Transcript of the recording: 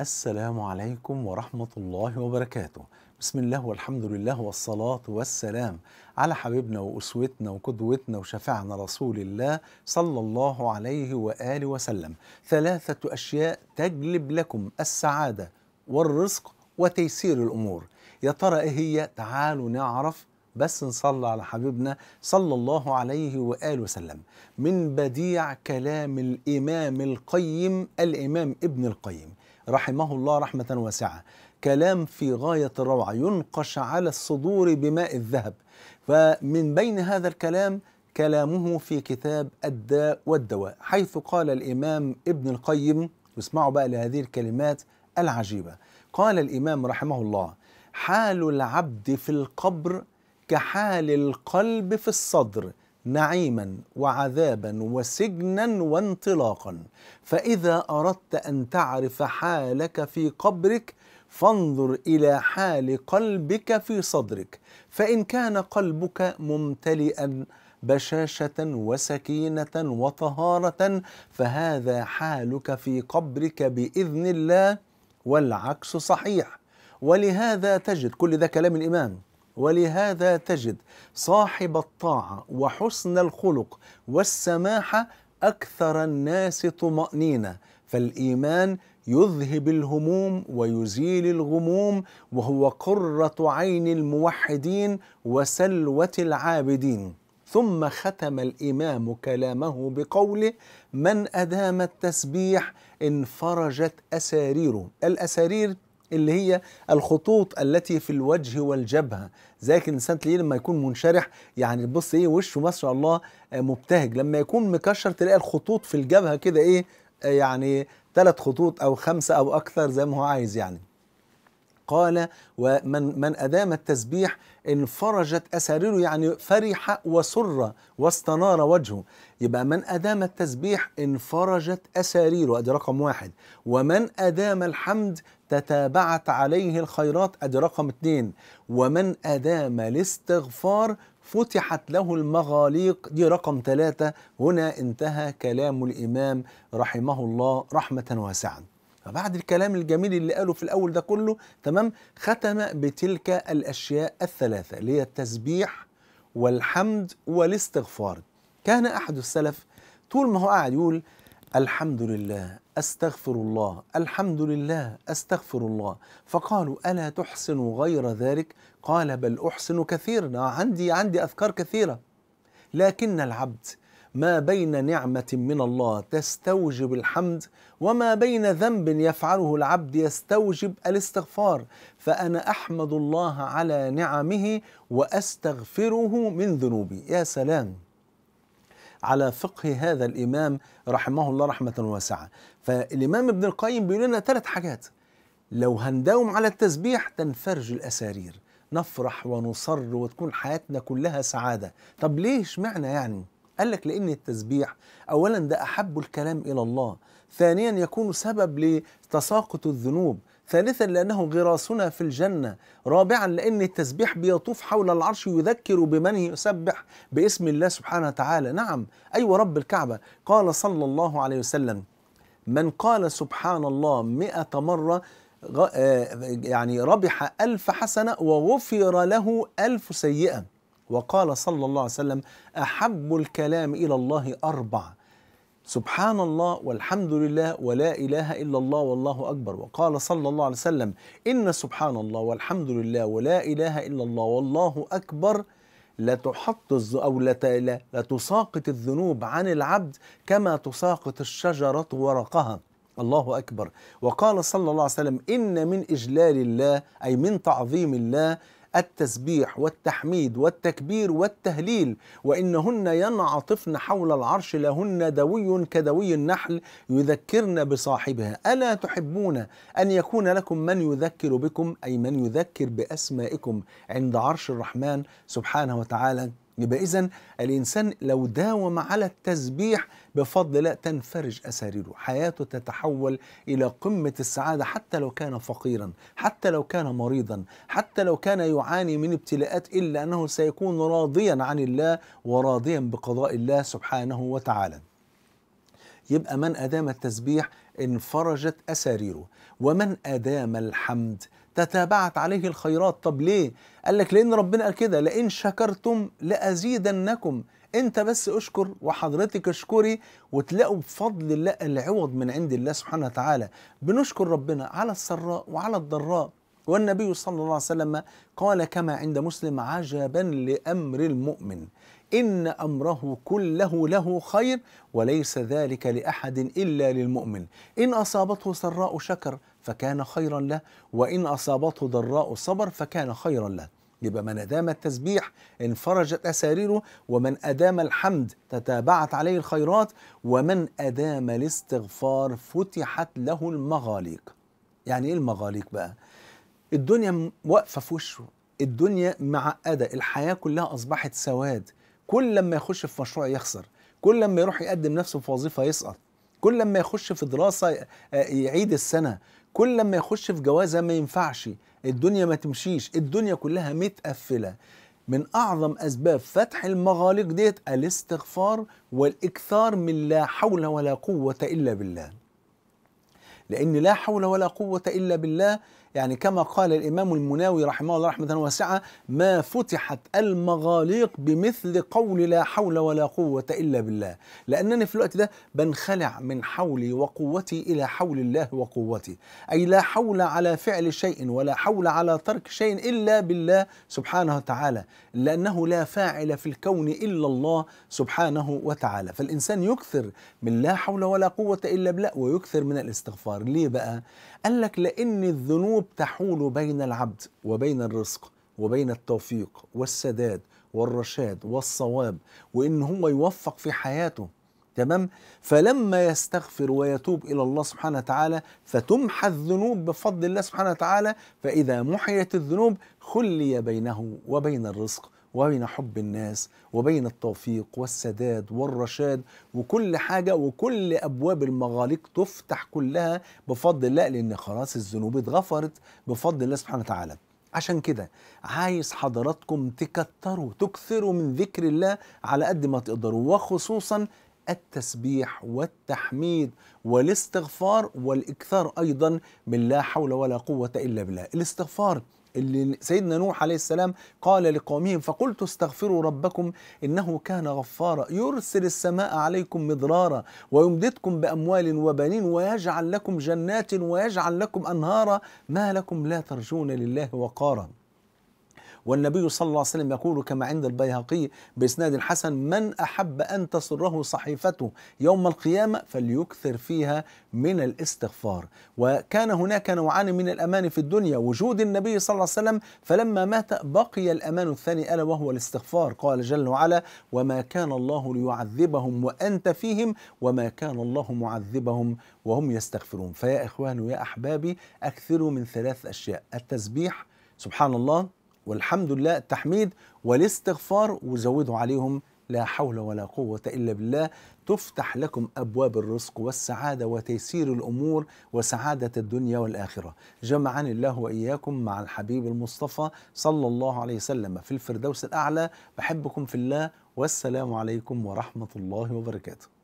السلام عليكم ورحمة الله وبركاته بسم الله والحمد لله والصلاة والسلام على حبيبنا وأسوتنا وقدوتنا وشفعنا رسول الله صلى الله عليه وآله وسلم ثلاثة أشياء تجلب لكم السعادة والرزق وتيسير الأمور يا ترى إيه هي تعالوا نعرف بس نصلى على حبيبنا صلى الله عليه وآله وسلم من بديع كلام الإمام القيم الإمام ابن القيم رحمه الله رحمة واسعة كلام في غاية الروعة ينقش على الصدور بماء الذهب فمن بين هذا الكلام كلامه في كتاب الداء والدواء حيث قال الإمام ابن القيم واسمعوا بقى لهذه الكلمات العجيبة قال الإمام رحمه الله حال العبد في القبر كحال القلب في الصدر نعيما وعذابا وسجنا وانطلاقا فاذا اردت ان تعرف حالك في قبرك فانظر الى حال قلبك في صدرك فان كان قلبك ممتلئا بشاشه وسكينه وطهاره فهذا حالك في قبرك باذن الله والعكس صحيح ولهذا تجد كل ده كلام الامام ولهذا تجد صاحب الطاعه وحسن الخلق والسماحه اكثر الناس طمانينه فالايمان يذهب الهموم ويزيل الغموم وهو قره عين الموحدين وسلوه العابدين ثم ختم الامام كلامه بقوله من ادام التسبيح انفرجت اساريره الاسارير اللي هي الخطوط التي في الوجه والجبهه زيك الانسان تلاقيه لما يكون منشرح يعني تبص ايه وشه ما شاء الله آه، مبتهج لما يكون مكشر تلاقي الخطوط في الجبهه كده ايه آه، يعني ثلاث خطوط او خمسه او اكثر زي ما هو عايز يعني قال ومن من أدام التسبيح انفرجت أساريره يعني فرح وسر واستنار وجهه يبقى من أدام التسبيح انفرجت أساريره أدي رقم واحد ومن أدام الحمد تتابعت عليه الخيرات أدي رقم اثنين ومن أدام الاستغفار فتحت له المغاليق دي رقم ثلاثة هنا انتهى كلام الإمام رحمه الله رحمة واسعة فبعد الكلام الجميل اللي قاله في الأول ده كله تمام ختم بتلك الأشياء الثلاثة اللي هي التسبيح والحمد والاستغفار كان أحد السلف طول ما هو قاعد يقول الحمد لله استغفر الله الحمد لله استغفر الله فقالوا الا تحسن غير ذلك قال بل احسن كثيرا عندي عندي اذكار كثيره لكن العبد ما بين نعمة من الله تستوجب الحمد وما بين ذنب يفعله العبد يستوجب الاستغفار فأنا أحمد الله على نعمه وأستغفره من ذنوبي يا سلام على فقه هذا الإمام رحمه الله رحمة واسعة فالإمام ابن القيم بيقول لنا ثلاث حاجات لو هنداوم على التسبيح تنفرج الأسارير نفرح ونصر وتكون حياتنا كلها سعادة طب ليش معنى يعني قال لك لأن التسبيح أولا ده أحب الكلام إلى الله ثانيا يكون سبب لتساقط الذنوب ثالثا لأنه غراسنا في الجنة رابعا لأن التسبيح بيطوف حول العرش يذكر بمن يسبح باسم الله سبحانه وتعالى نعم أيوة رب الكعبة قال صلى الله عليه وسلم من قال سبحان الله مئة مرة آه، يعني ربح ألف حسنة وغفر له ألف سيئة وقال صلى الله عليه وسلم أحب الكلام إلى الله أربع سبحان الله والحمد لله ولا إله إلا الله والله أكبر وقال صلى الله عليه وسلم إن سبحان الله والحمد لله ولا إله إلا الله والله أكبر لتحط أو لتساقط الذنوب عن العبد كما تساقط الشجرة ورقها الله أكبر وقال صلى الله عليه وسلم إن من إجلال الله أي من تعظيم الله التسبيح والتحميد والتكبير والتهليل وإنهن ينعطفن حول العرش لهن دوي كدوي النحل يذكرن بصاحبها ألا تحبون أن يكون لكم من يذكر بكم أي من يذكر بأسمائكم عند عرش الرحمن سبحانه وتعالى يبقى إذا الإنسان لو داوم على التسبيح بفضل الله تنفرج أساريره حياته تتحول إلى قمة السعادة حتى لو كان فقيرا حتى لو كان مريضا حتى لو كان يعاني من ابتلاءات إلا أنه سيكون راضيا عن الله وراضيا بقضاء الله سبحانه وتعالى يبقى من أدام التسبيح انفرجت أساريره ومن أدام الحمد تتابعت عليه الخيرات طب ليه قال لك لان ربنا قال كده لئن شكرتم لازيدنكم انت بس اشكر وحضرتك اشكري وتلاقوا بفضل الله العوض من عند الله سبحانه وتعالى بنشكر ربنا على السراء وعلى الضراء والنبي صلى الله عليه وسلم قال كما عند مسلم عجبا لامر المؤمن ان امره كله له خير وليس ذلك لاحد الا للمؤمن ان اصابته سراء شكر فكان خيرا له وإن أصابته ضراء صبر فكان خيرا له يبقى من أدام التسبيح انفرجت أساريره ومن أدام الحمد تتابعت عليه الخيرات ومن أدام الاستغفار فتحت له المغاليق يعني إيه المغاليق بقى؟ الدنيا واقفة في وشه الدنيا معقدة الحياة كلها أصبحت سواد كل لما يخش في مشروع يخسر كل لما يروح يقدم نفسه في وظيفة يسقط كل لما يخش في دراسه آه، يعيد السنه كل لما يخش في جوازه ما ينفعش الدنيا ما تمشيش الدنيا كلها متقفله من اعظم اسباب فتح المغاليق ديت الاستغفار والاكثار من لا حول ولا قوه الا بالله لأن لا حول ولا قوة إلا بالله يعني كما قال الإمام المناوي رحمه الله رحمة واسعة ما فتحت المغاليق بمثل قول لا حول ولا قوة إلا بالله لأنني في الوقت ده بنخلع من حولي وقوتي إلى حول الله وقوتي أي لا حول على فعل شيء ولا حول على ترك شيء إلا بالله سبحانه وتعالى لأنه لا فاعل في الكون إلا الله سبحانه وتعالى فالإنسان يكثر من لا حول ولا قوة إلا بالله ويكثر من الاستغفار النار ليه بقى قال لك لأن الذنوب تحول بين العبد وبين الرزق وبين التوفيق والسداد والرشاد والصواب وإن هو يوفق في حياته تمام فلما يستغفر ويتوب الى الله سبحانه وتعالى فتمحى الذنوب بفضل الله سبحانه وتعالى فاذا محيت الذنوب خلي بينه وبين الرزق وبين حب الناس وبين التوفيق والسداد والرشاد وكل حاجة وكل أبواب المغاليق تفتح كلها بفضل الله لأن خلاص الذنوب اتغفرت بفضل الله سبحانه وتعالى عشان كده عايز حضراتكم تكتروا تكثروا من ذكر الله على قد ما تقدروا وخصوصا التسبيح والتحميد والاستغفار والاكثار ايضا من لا حول ولا قوه الا بالله الاستغفار اللي سيدنا نوح عليه السلام قال لقومهم فقلت استغفروا ربكم انه كان غفارا يرسل السماء عليكم مدرارا ويمددكم باموال وبنين ويجعل لكم جنات ويجعل لكم انهارا ما لكم لا ترجون لله وقارا والنبي صلى الله عليه وسلم يقول كما عند البيهقي بإسناد حسن من أحب أن تسره صحيفته يوم القيامة فليكثر فيها من الاستغفار وكان هناك نوعان من الأمان في الدنيا وجود النبي صلى الله عليه وسلم فلما مات بقي الأمان الثاني ألا وهو الاستغفار قال جل وعلا وما كان الله ليعذبهم وأنت فيهم وما كان الله معذبهم وهم يستغفرون فيا إخواني ويا أحبابي أكثروا من ثلاث أشياء التسبيح سبحان الله والحمد لله التحميد والاستغفار وزودوا عليهم لا حول ولا قوة إلا بالله تفتح لكم أبواب الرزق والسعادة وتيسير الأمور وسعادة الدنيا والآخرة جمعني الله وإياكم مع الحبيب المصطفى صلى الله عليه وسلم في الفردوس الأعلى بحبكم في الله والسلام عليكم ورحمة الله وبركاته